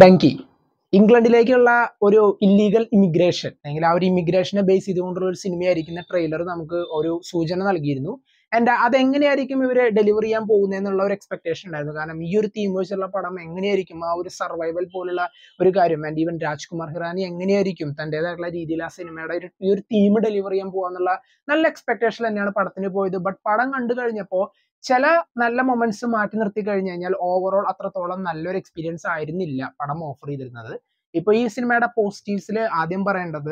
ഡങ്കി ഇംഗ്ലണ്ടിലേക്കുള്ള ഒരു illegal immigration അല്ലെങ്കിൽ ആ ഒരു ഇമിഗ്രേഷനെ ബേസ് ചെയ്തുകൊണ്ടുള്ള ഒരു സിനിമയായിരിക്കുന്ന ട്രെയിലർ നമുക്ക് ഒരു സൂചന നൽകിയിരുന്നു ആൻഡ് അതെങ്ങനെയായിരിക്കും ഇവർ ഡെലിവർ ചെയ്യാൻ പോകുന്നതെന്നുള്ള ഒരു എക്സ്പെക്ടേഷൻ ഉണ്ടായിരുന്നു കാരണം ഈ ഒരു തീം വെച്ചുള്ള പടം എങ്ങനെയായിരിക്കും ആ ഒരു സർവൈവൽ പോലുള്ള ഒരു കാര്യം ആൻഡ് ഈവൻ രാജ്കുമാർ ഹിറാനി എങ്ങനെയായിരിക്കും തൻ്റെതായിട്ടുള്ള രീതിയിൽ ആ സിനിമയുടെ ഒരു ഈ ഒരു തീം ഡെലിവർ ചെയ്യാൻ പോകാന്നുള്ള നല്ല എക്സ്പെക്ടേഷൻ തന്നെയാണ് പടത്തിന് പോയത് ബട്ട് പടം കണ്ടു കഴിഞ്ഞപ്പോൾ ചില നല്ല മൊമെന്റ്സ് മാറ്റി നിർത്തി കഴിഞ്ഞു കഴിഞ്ഞാൽ ഓവറോൾ അത്രത്തോളം നല്ലൊരു എക്സ്പീരിയൻസ് ആയിരുന്നില്ല പടം ഓഫർ ചെയ്തിരുന്നത് ഇപ്പൊ ഈ സിനിമയുടെ പോസിറ്റീവ്സിൽ ആദ്യം പറയേണ്ടത്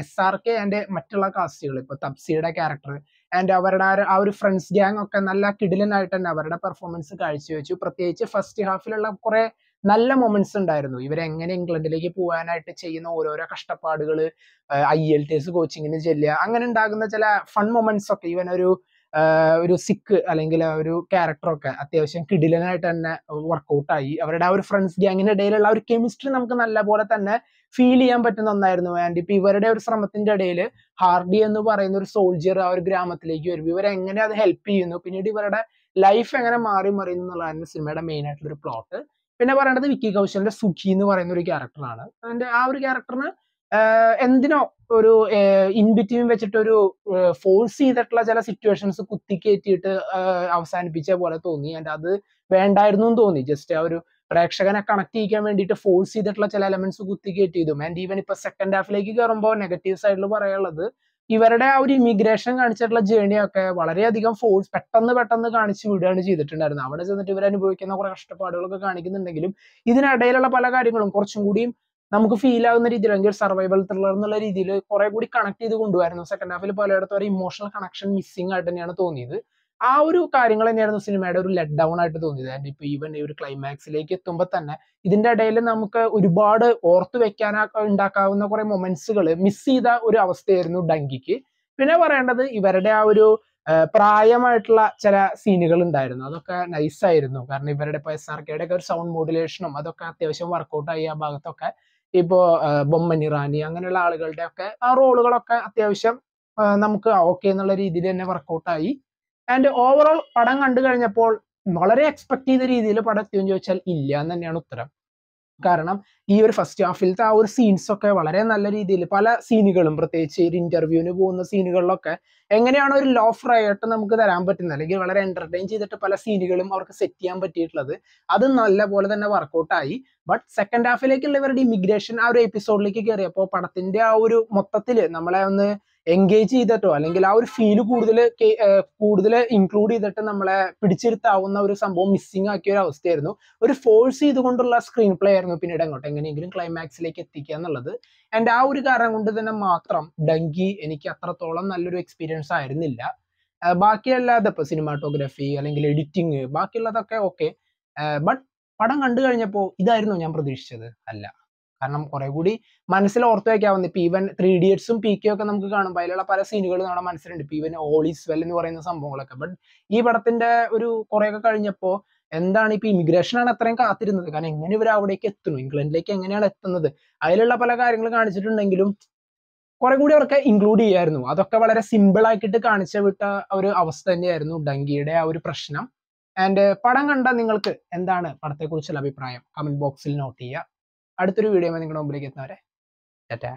എസ് ആർ കെ ആൻഡ് മറ്റുള്ള കാസ്റ്റുകൾ ഇപ്പൊ തപ്സിയുടെ ക്യാരക്ടർ ആൻഡ് അവരുടെ ആ ഒരു ഫ്രണ്ട്സ് ഗ്യാങ് ഒക്കെ നല്ല കിടിലനായിട്ട് തന്നെ അവരുടെ പെർഫോമൻസ് കാഴ്ചവെച്ചു പ്രത്യേകിച്ച് ഫസ്റ്റ് ഹാഫിലുള്ള കുറെ നല്ല മൊമെന്റ്സ് ഉണ്ടായിരുന്നു ഇവരെങ്ങനെ ഇംഗ്ലണ്ടിലേക്ക് പോകാനായിട്ട് ചെയ്യുന്ന ഓരോരോ കഷ്ടപ്പാടുകൾ ഐ എൽ ടി എസ് കോച്ചിങ്ങിന് ചെല്ലുക അങ്ങനെ ഉണ്ടാകുന്ന ചില ഫൺ മൊമെന്റ്സ് ഒക്കെ ഇവൻ ഒരു ഒരു സിക്ക് അല്ലെങ്കിൽ ഒരു ക്യാരക്ടറൊക്കെ അത്യാവശ്യം കിടിലനായിട്ട് തന്നെ വർക്കൗട്ടായി അവരുടെ ആ ഒരു ഫ്രണ്ട്സ് ഗ്യാങ്ങിന്റെ ഇടയിലുള്ള ഒരു കെമിസ്ട്രി നമുക്ക് നല്ലപോലെ തന്നെ ഫീൽ ചെയ്യാൻ പറ്റുന്ന ഒന്നായിരുന്നു ആൻഡ് ഇപ്പൊ ഇവരുടെ ഒരു ശ്രമത്തിന്റെ ഇടയിൽ ഹാർഡി എന്ന് പറയുന്ന ഒരു സോൾജിയർ ആ ഒരു ഗ്രാമത്തിലേക്ക് വരും ഇവരെങ്ങനെ അത് ഹെൽപ്പ് ചെയ്യുന്നു പിന്നീട് ഇവരുടെ ലൈഫ് എങ്ങനെ മാറി മറിയുന്നു എന്നുള്ളതാണ് സിനിമയുടെ മെയിൻ ആയിട്ടുള്ള ഒരു പ്ലോട്ട് പിന്നെ പറയേണ്ടത് വിക്കി കൗശലിന്റെ സുഖി എന്ന് പറയുന്ന ഒരു ക്യാരക്ടറാണ് അതിന്റെ ആ ഒരു ക്യാരക്ടറിന് എന്തിനോ ഒരു ഇൻബിറ്റ്വീൻ വെച്ചിട്ട് ഒരു ഫോഴ്സ് ചെയ്തിട്ടുള്ള ചില സിറ്റുവേഷൻസ് കുത്തിക്കയറ്റിയിട്ട് അവസാനിപ്പിച്ച പോലെ തോന്നി ആൻഡ് അത് വേണ്ടായിരുന്നു എന്ന് തോന്നി ജസ്റ്റ് ആ ഒരു പ്രേക്ഷകനെ കണക്ട് ചെയ്യിക്കാൻ വേണ്ടിയിട്ട് ഫോഴ്സ് ചെയ്തിട്ടുള്ള ചില എലമെന്റ്സ് കുത്തി ചെയ്തും ആൻഡ് ഈവൻ ഇപ്പൊ സെക്കൻഡ് ഹാഫിലേക്ക് കയറുമ്പോൾ നെഗറ്റീവ് സൈഡിൽ പറയാനുള്ളത് ഇവരുടെ ആ ഒരു ഇമിഗ്രേഷൻ കാണിച്ചിട്ടുള്ള വളരെ വളരെയധികം ഫോഴ്സ് പെട്ടെന്ന് പെട്ടെന്ന് കാണിച്ചു വിടുകയാണ് ചെയ്തിട്ടുണ്ടായിരുന്നത് അവിടെ ചെന്നിട്ട് ഇവർ അനുഭവിക്കുന്ന കുറെ കഷ്ടപ്പാടുകളൊക്കെ കാണിക്കുന്നുണ്ടെങ്കിലും ഇതിനിടയിലുള്ള പല കാര്യങ്ങളും കുറച്ചും കൂടിയും നമുക്ക് ഫീൽ ആകുന്ന രീതിയിൽ അല്ലെങ്കിൽ സർവൈവൽ ത്രില്ലർ എന്നുള്ള രീതിയിൽ കുറെ കൂടി കണക്ട് ചെയ്ത് കൊണ്ടുവരുന്നു സെക്കൻഡ് ഹാഫിൽ പലയിടത്തും ഒരു ഇമോഷണൽ കണക്ഷൻ മിസ്സിംഗ് ആയിട്ട് തന്നെയാണ് തോന്നിയത് ആ ഒരു കാര്യങ്ങൾ തന്നെയായിരുന്നു സിനിമയുടെ ഒരു ലെറ്റ് ഡൗൺ ആയിട്ട് തോന്നിയത് ആൻഡ് ഇപ്പൊ ഈവൻ ഈ ഒരു ക്ലൈമാക്സിലേക്ക് എത്തുമ്പോൾ തന്നെ ഇതിന്റെ ഇടയിൽ നമുക്ക് ഒരുപാട് ഓർത്തു വെക്കാനാ ഉണ്ടാക്കാവുന്ന കുറെ മൊമെന്റ്സുകൾ മിസ് ചെയ്ത ഒരു അവസ്ഥയായിരുന്നു ഡങ്കിക്ക് പിന്നെ പറയേണ്ടത് ഇവരുടെ ആ ഒരു പ്രായമായിട്ടുള്ള ചില സീനുകൾ ഉണ്ടായിരുന്നു അതൊക്കെ നൈസ് ആയിരുന്നു കാരണം ഇവരുടെ ഇപ്പൊ എസ് ആർ കെയുടെ ഒക്കെ ഒരു സൗണ്ട് മോഡുലേഷനും അതൊക്കെ അത്യാവശ്യം വർക്കൗട്ട് ആയി ആ ഭാഗത്തൊക്കെ ഇപ്പോ ബൊമ്മൻ ഇറാനി അങ്ങനെയുള്ള ആളുകളുടെ ഒക്കെ ആ റോളുകളൊക്കെ അത്യാവശ്യം നമുക്ക് ഓക്കെ എന്നുള്ള രീതിയിൽ തന്നെ വർക്കൗട്ടായി ആൻഡ് ഓവറോൾ പടം കണ്ടു കഴിഞ്ഞപ്പോൾ വളരെ എക്സ്പെക്ട് ചെയ്ത രീതിയിൽ പടം എത്തിയെന്ന് ചോദിച്ചാൽ ഇല്ല എന്ന് തന്നെയാണ് ഉത്തരം കാരണം ഈ ഒരു ഫസ്റ്റ് ഹാഫിലത്തെ ആ ഒരു സീൻസ് ഒക്കെ വളരെ നല്ല രീതിയിൽ പല സീനുകളും പ്രത്യേകിച്ച് ഒരു ഇന്റർവ്യൂവിന് പോകുന്ന സീനുകളിലൊക്കെ എങ്ങനെയാണ് ഒരു ലോ ഫ്രൈ ആയിട്ട് നമുക്ക് തരാൻ പറ്റുന്നത് അല്ലെങ്കിൽ വളരെ എന്റർടൈൻ ചെയ്തിട്ട് പല സീനുകളും അവർക്ക് സെറ്റ് ചെയ്യാൻ പറ്റിയിട്ടുള്ളത് അത് നല്ല പോലെ തന്നെ വർക്കൗട്ടായി ബട്ട് സെക്കൻഡ് ഹാഫിലേക്കുള്ള ഇവരുടെ ഇമിഗ്രേഷൻ ആ ഒരു എപ്പിസോഡിലേക്ക് കയറിയപ്പോൾ പടത്തിന്റെ ആ ഒരു മൊത്തത്തിൽ നമ്മളെ ഒന്ന് എൻഗേജ് ചെയ്തിട്ടോ അല്ലെങ്കിൽ ആ ഒരു ഫീല് കൂടുതൽ കൂടുതൽ ഇൻക്ലൂഡ് ചെയ്തിട്ട് നമ്മളെ പിടിച്ചിരുത്താവുന്ന ഒരു സംഭവം മിസ്സിംഗ് ആക്കിയ ഒരു അവസ്ഥയായിരുന്നു ഒരു ഫോഴ്സ് ചെയ്തുകൊണ്ടുള്ള സ്ക്രീൻ പ്ലേ ആയിരുന്നു പിന്നീട് അങ്ങോട്ട് എങ്ങനെയെങ്കിലും ക്ലൈമാക്സിലേക്ക് എത്തിക്കുക എന്നുള്ളത് ആൻഡ് ആ ഒരു കാരണം കൊണ്ട് തന്നെ മാത്രം ഡങ്കി എനിക്ക് അത്രത്തോളം നല്ലൊരു എക്സ്പീരിയൻസ് ആയിരുന്നില്ല ബാക്കിയല്ലാതെ ഇപ്പോൾ സിനിമാറ്റോഗ്രഫി അല്ലെങ്കിൽ എഡിറ്റിങ് ബാക്കിയുള്ളതൊക്കെ ഓക്കെ ബട്ട് പടം കണ്ടു കഴിഞ്ഞപ്പോൾ ഇതായിരുന്നു ഞാൻ പ്രതീക്ഷിച്ചത് അല്ല കാരണം കുറെ കൂടി മനസ്സിൽ ഓർത്ത് വയ്ക്കാവുന്ന ഇപ്പൊ ഈവൻ ത്രീ ഇഡിയറ്റ്സും പി കെ ഒക്കെ നമുക്ക് കാണും അതിലുള്ള പല സീനുകൾ നമ്മുടെ മനസ്സിലുണ്ട് ഇപ്പൊ ഈവൻ ഓളീസ് വെൽ എന്ന് പറയുന്ന സംഭവങ്ങളൊക്കെ ബട്ട് ഈ പടത്തിന്റെ ഒരു കുറെയൊക്കെ കഴിഞ്ഞപ്പോ എന്താണ് ഇപ്പൊ ഇമിഗ്രേഷൻ ആണ് അത്രയും കാത്തിരുന്നത് കാരണം എങ്ങനെ ഇവർ അവിടേക്ക് എത്തുന്നു ഇംഗ്ലണ്ടിലേക്ക് എങ്ങനെയാണ് എത്തുന്നത് അതിലുള്ള പല കാര്യങ്ങൾ കാണിച്ചിട്ടുണ്ടെങ്കിലും കുറെ കൂടി അവർക്ക് ഇൻക്ലൂഡ് ചെയ്യായിരുന്നു അതൊക്കെ വളരെ സിമ്പിൾ ആക്കിയിട്ട് കാണിച്ച വിട്ട ഒരു അവസ്ഥ തന്നെയായിരുന്നു ഡങ്കിയുടെ ആ ഒരു പ്രശ്നം ആൻഡ് പടം കണ്ട നിങ്ങൾക്ക് എന്താണ് പടത്തെക്കുറിച്ചുള്ള അഭിപ്രായം കമന്റ് ബോക്സിൽ നോട്ട് ചെയ്യുക അടുത്തൊരു വീഡിയോ നിങ്ങളുടെ മുമ്പിലേക്ക് എത്തുന്നവരെ ടാറ്റാ